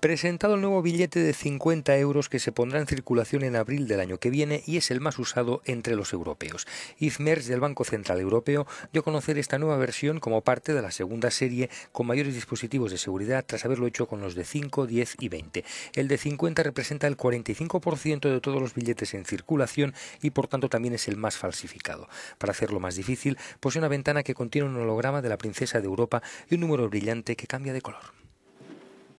presentado el nuevo billete de 50 euros que se pondrá en circulación en abril del año que viene y es el más usado entre los europeos. Izmers del Banco Central Europeo dio a conocer esta nueva versión como parte de la segunda serie con mayores dispositivos de seguridad tras haberlo hecho con los de 5, 10 y 20. El de 50 representa el 45% de todos los billetes en circulación y por tanto también es el más falsificado. Para hacerlo más difícil, posee una ventana que contiene un holograma de la princesa de Europa y un número brillante que cambia de color.